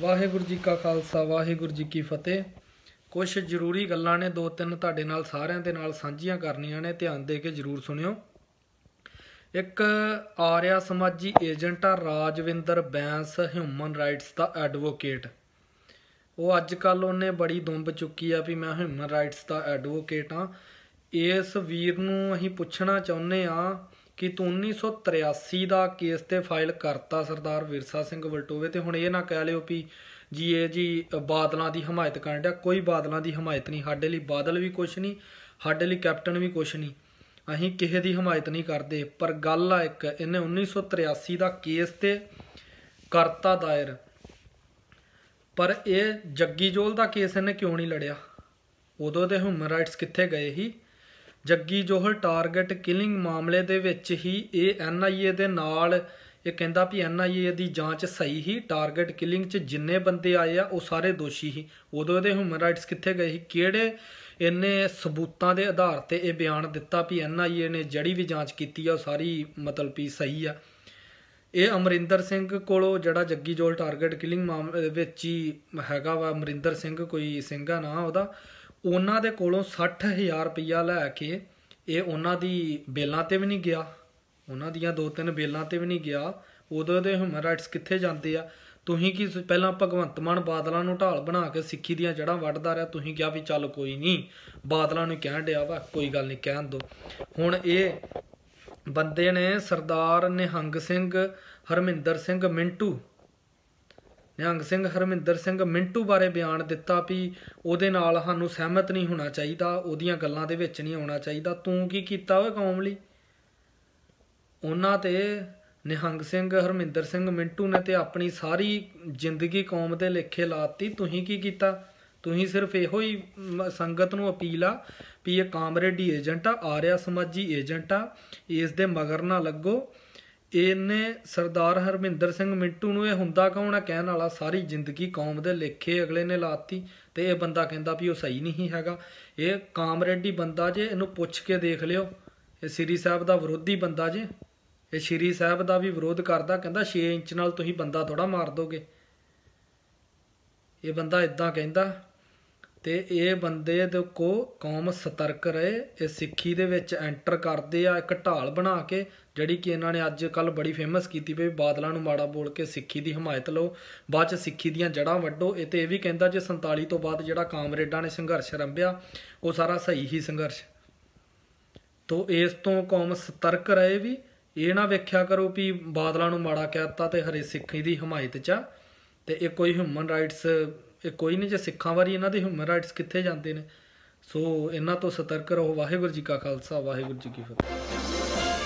ਵਾਹਿਗੁਰੂ ਜੀ ਕਾ ਖਾਲਸਾ ਵਾਹਿਗੁਰੂ ਜੀ ਕੀ ਫਤਿਹ ਕੁਝ ਜ਼ਰੂਰੀ ਗੱਲਾਂ ਨੇ ਦੋ ਤਿੰਨ ਤੁਹਾਡੇ ਨਾਲ ਸਾਰਿਆਂ ਦੇ ਨਾਲ ਸਾਂਝੀਆਂ ਕਰਨੀਆਂ ਨੇ ਧਿਆਨ ਦੇ ਕੇ ਜ਼ਰੂਰ ਸੁਣਿਓ ਇੱਕ ਆਰਿਆ ਸਮਾਜੀ ਏਜੰਟ ਆ ਰਾਜਵਿੰਦਰ ਬੈਂਸ ਹਿਊਮਨ ਰਾਈਟਸ ਦਾ ਐਡਵੋਕੇਟ ਉਹ ਅੱਜ ਕੱਲ ਉਹਨੇ ਬੜੀ ਦੁੰਬ ਚੁੱਕੀ ਆ ਵੀ ਮੈਂ ਹਿਊਮਨ ਰਾਈਟਸ ਦਾ ਐਡਵੋਕੇਟ ਆ ਇਸ ਵੀਰ ਨੂੰ ਅਸੀਂ ਪੁੱਛਣਾ ਚਾਹੁੰਦੇ ਆ ਕਿ ਤੂੰ 1983 ਦਾ ਕੇਸ ਤੇ ਫਾਈਲ ਕਰਤਾ ਸਰਦਾਰ ਵਿਰਸਾ ਸਿੰਘ ਵਲਟੋਵੇ ਤੇ ਹੁਣ ਇਹ ਨਾ ਕਹਿ ਲਿਓ ਵੀ ਜੀ ਇਹ ਜੀ ਬਾਦਲਾਂ ਦੀ ਹਮਾਇਤ ਕਰਨ ਦਾ ਕੋਈ ਬਾਦਲਾਂ ਦੀ ਹਮਾਇਤ ਨਹੀਂ ਸਾਡੇ ਲਈ ਬਾਦਲ ਵੀ ਕੁਛ ਨਹੀਂ ਸਾਡੇ ਲਈ ਕੈਪਟਨ ਵੀ ਕੁਛ ਨਹੀਂ ਅਸੀਂ ਕਿਸੇ ਦੀ ਹਮਾਇਤ ਨਹੀਂ ਕਰਦੇ ਪਰ ਗੱਲ ਆ ਇੱਕ ਇਹਨੇ 1983 ਦਾ ਕੇਸ ਤੇ ਕਰਤਾ ਦਾਇਰ ਪਰ ਇਹ ਜੱਗੀ ਜੋਲ ਦਾ ਕੇਸ ਇਹਨੇ ਕਿਉਂ ਨਹੀਂ ਲੜਿਆ ਉਦੋਂ ਦੇ ਹਿਊਮਨ ਰਾਈਟਸ ਕਿੱਥੇ ਗਏ ਸੀ ਜੱਗੀ ਜੋਹਲ ਟਾਰਗੇਟ ਕਿਲਿੰਗ ਮਾਮਲੇ ਦੇ ਵਿੱਚ ਹੀ ਇਹ ਐਨਆਈਏ ਦੇ ਨਾਲ ਇਹ ਕਹਿੰਦਾ ਵੀ ਐਨਆਈਏ ਦੀ ਜਾਂਚ ਸਹੀ ਹੀ ਟਾਰਗੇਟ ਕਿਲਿੰਗ 'ਚ ਜਿੰਨੇ ਬੰਦੇ ਆਏ ਆ ਉਹ ਸਾਰੇ ਦੋਸ਼ੀ ਹੀ ਉਦੋਂ ਇਹਦੇ ਹਿਊਮਨ ਰਾਈਟਸ ਕਿੱਥੇ ਗਏ ਸੀ ਕਿਹੜੇ ਇਹਨੇ ਸਬੂਤਾਂ ਦੇ ਆਧਾਰ ਤੇ ਇਹ ਬਿਆਨ ਦਿੱਤਾ ਵੀ ਐਨਆਈਏ ਨੇ ਜੜੀ ਵੀ ਜਾਂਚ ਕੀਤੀ ਆ ਉਹ ਸਾਰੀ ਮਤਲਬ ਵੀ ਸਹੀ ਆ ਇਹ ਅਮਰਿੰਦਰ ਸਿੰਘ ਕੋਲੋਂ ਜਿਹੜਾ ਜੱਗੀ ਜੋਲ ਟਾਰਗੇਟ ਕਿਲਿੰਗ ਮਾਮਲੇ ਵਿੱਚ ਹੀ ਹੈਗਾ ਵਾ ਅਮਰਿੰਦਰ ਸਿੰਘ ਕੋਈ ਸਿੰਘਾ ਨਾ ਉਹਦਾ ਉਹਨਾਂ ਦੇ ਕੋਲੋਂ 60000 ਰੁਪਇਆ ਲੈ ਕੇ ਇਹ ਉਹਨਾਂ ਦੀ ਬੇਲਾਂ ਤੇ ਵੀ ਨਹੀਂ ਗਿਆ ਉਹਨਾਂ ਦੀਆਂ ਦੋ ਤਿੰਨ ਬੇਲਾਂ ਤੇ ਵੀ ਨਹੀਂ ਗਿਆ ਉਦੋਂ ਦੇ ਹਿਊਮਨ ਰਾਈਟਸ ਕਿੱਥੇ ਜਾਂਦੇ ਆ ਤੁਸੀਂ ਕੀ ਪਹਿਲਾਂ ਭਗਵੰਤ ਮਾਨ ਬਾਦਲਾਂ ਨੂੰ ਢਾਲ ਬਣਾ ਕੇ ਸਿੱਖੀ ਦੀਆਂ ਜੜਾਂ ਵੱਢਦਾ ਰਿਹਾ ਤੁਸੀਂ ਕਿਹਾ ਵੀ ਚੱਲ ਕੋਈ ਨਹੀਂ ਬਾਦਲਾਂ ਨੂੰ ਕਹਿਣ ਡਿਆ ਵਾ ਕੋਈ ਗੱਲ ਨਹੀਂ ਕਹਿਣ ਦੋ ਹੁਣ ਇਹ ਬੰਦੇ ਨੇ ਸਰਦਾਰ ਨਿਹੰਗ ਸਿੰਘ ਹਰਮਿੰਦਰ ਸਿੰਘ ਮਿੰਟੂ ਨਿਹੰਗ ਸਿੰਘ ਹਰਮਿੰਦਰ ਸਿੰਘ ਮਿੰਟੂ ਬਾਰੇ ਬਿਆਨ ਦਿੱਤਾ ਵੀ ਉਹਦੇ ਨਾਲ ਸਾਨੂੰ ਸਹਿਮਤ ਨਹੀਂ ਹੋਣਾ ਚਾਹੀਦਾ ਉਹਦੀਆਂ ਗੱਲਾਂ ਦੇ ਵਿੱਚ ਨਹੀਂ ਆਉਣਾ ਚਾਹੀਦਾ ਤੂੰ ਕੀ ਕੀਤਾ ਓਏ ਕੌਮ ਲਈ ਉਹਨਾਂ ਤੇ ਨਿਹੰਗ ਸਿੰਘ ਹਰਮਿੰਦਰ ਸਿੰਘ ਮਿੰਟੂ ਨੇ ਤੇ ਆਪਣੀ ਸਾਰੀ ਜ਼ਿੰਦਗੀ ਕੌਮ ਦੇ ਲੇਖੇ ਲਾਤੀ ਤੁਸੀਂ ਕੀ ਕੀਤਾ ਤੁਸੀਂ ਸਿਰਫ ਇਹੋ ਹੀ ਸੰਗਤ ਨੂੰ ਅਪੀਲ ਆ ਵੀ ਇਹ ਕਾਮਰੇਡੀ ਏਜੰਟ ਆ ਆਰਿਆ ਸਮਾਜੀ ਏਜੰਟ ਆ ਇਸ ਦੇ ਮਗਰ ਨਾ ਲੱਗੋ ਇਹਨੇ ਸਰਦਾਰ ਹਰਮਿੰਦਰ ਸਿੰਘ ਮਿੰਟੂ ਨੂੰ ਇਹ ਹੁੰਦਾ ਕੌਣ ਆ ਕਹਿਣ ਵਾਲਾ ਸਾਰੀ ਜ਼ਿੰਦਗੀ ਕੌਮ ਦੇ ਲੇਖੇ ਅਗਲੇ ਨੇ ਲਾਤੀ ਤੇ ਇਹ ਬੰਦਾ ਕਹਿੰਦਾ ਵੀ ਉਹ ਸਹੀ ਨਹੀਂ ਹੈਗਾ ਇਹ ਕਾਮਰੇਡੀ ਬੰਦਾ ਜੇ ਇਹਨੂੰ ਪੁੱਛ ਕੇ ਦੇਖ ਲਿਓ ਇਹ ਸ੍ਰੀ ਸਾਹਿਬ ਦਾ ਵਿਰੋਧੀ ਬੰਦਾ ਜੇ ਇਹ ਸ੍ਰੀ ਸਾਹਿਬ ਦਾ ਵੀ ਵਿਰੋਧ ਕਰਦਾ ਕਹਿੰਦਾ 6 ਇੰਚ ਨਾਲ ਤੁਸੀਂ ਬੰਦਾ ਥੋੜਾ ਮਾਰ ਦੋਗੇ ਇਹ ਬੰਦਾ ਇਦਾਂ ਕਹਿੰਦਾ ਤੇ ਇਹ ਬੰਦੇ ਦੇ ਕੋ ਕੌਮ ਸਤਰਕ ਰਹੇ ਇਹ ਸਿੱਖੀ ਦੇ ਵਿੱਚ ਐਂਟਰ ਕਰਦੇ ਆ ਇੱਕ ਢਾਲ ਬਣਾ ਕੇ ਜਿਹੜੀ ਕਿ ਇਹਨਾਂ ਨੇ ਅੱਜ ਕੱਲ ਬੜੀ ਫੇਮਸ ਕੀਤੀ ਪਈ ਬਾਦਲਾਂ ਨੂੰ ਮਾੜਾ ਬੋਲ ਕੇ ਸਿੱਖੀ ਦੀ ਹਮਾਇਤ ਲਓ ਬਾਅਦ ਚ ਸਿੱਖੀ ਦੀਆਂ ਜੜਾਂ ਵੱਡੋ ਇਹ ਤੇ ਇਹ ਵੀ ਕਹਿੰਦਾ ਜੇ 47 ਤੋਂ ਬਾਅਦ ਜਿਹੜਾ ਕਾਮਰੇਡਾਂ ਨੇ ਸੰਘਰਸ਼ ਰੰਭਿਆ ਉਹ ਸਾਰਾ ਸਹੀ ਹੀ ਸੰਘਰਸ਼ ਤੋਂ ਇਸ ਤੋਂ ਕੌਮ ਸਤਰਕ ਰਹੇ ਵੀ ਇਹ ਨਾ ਵੇਖਿਆ ਕਰੋ ਵੀ ਬਾਦਲਾਂ ਨੂੰ ਮਾੜਾ ਕਹਿਤਾ ਤੇ ਹਰੇ ਸਿੱਖੀ ਦੀ ਹਮਾਇਤ ਚ ਤੇ ਇਹ ਕੋਈ ਹਿਊਮਨ ਰਾਈਟਸ ਇਹ ਕੋਈ ਨਹੀਂ ਜੇ ਸਿੱਖਾਂ ਵਾਰੀ ਇਹਨਾਂ ਦੇ ਹਿਊਮਨ ਰਾਈਟਸ ਕਿੱਥੇ ਜਾਂਦੇ ਨੇ ਸੋ ਇਹਨਾਂ ਤੋਂ ਸਤਰਕ ਰਹੋ ਵਾਹਿਗੁਰੂ ਜੀ ਕਾ ਖਾਲਸਾ ਵਾਹਿਗੁਰੂ ਜੀ ਕੀ ਫਤਿਹ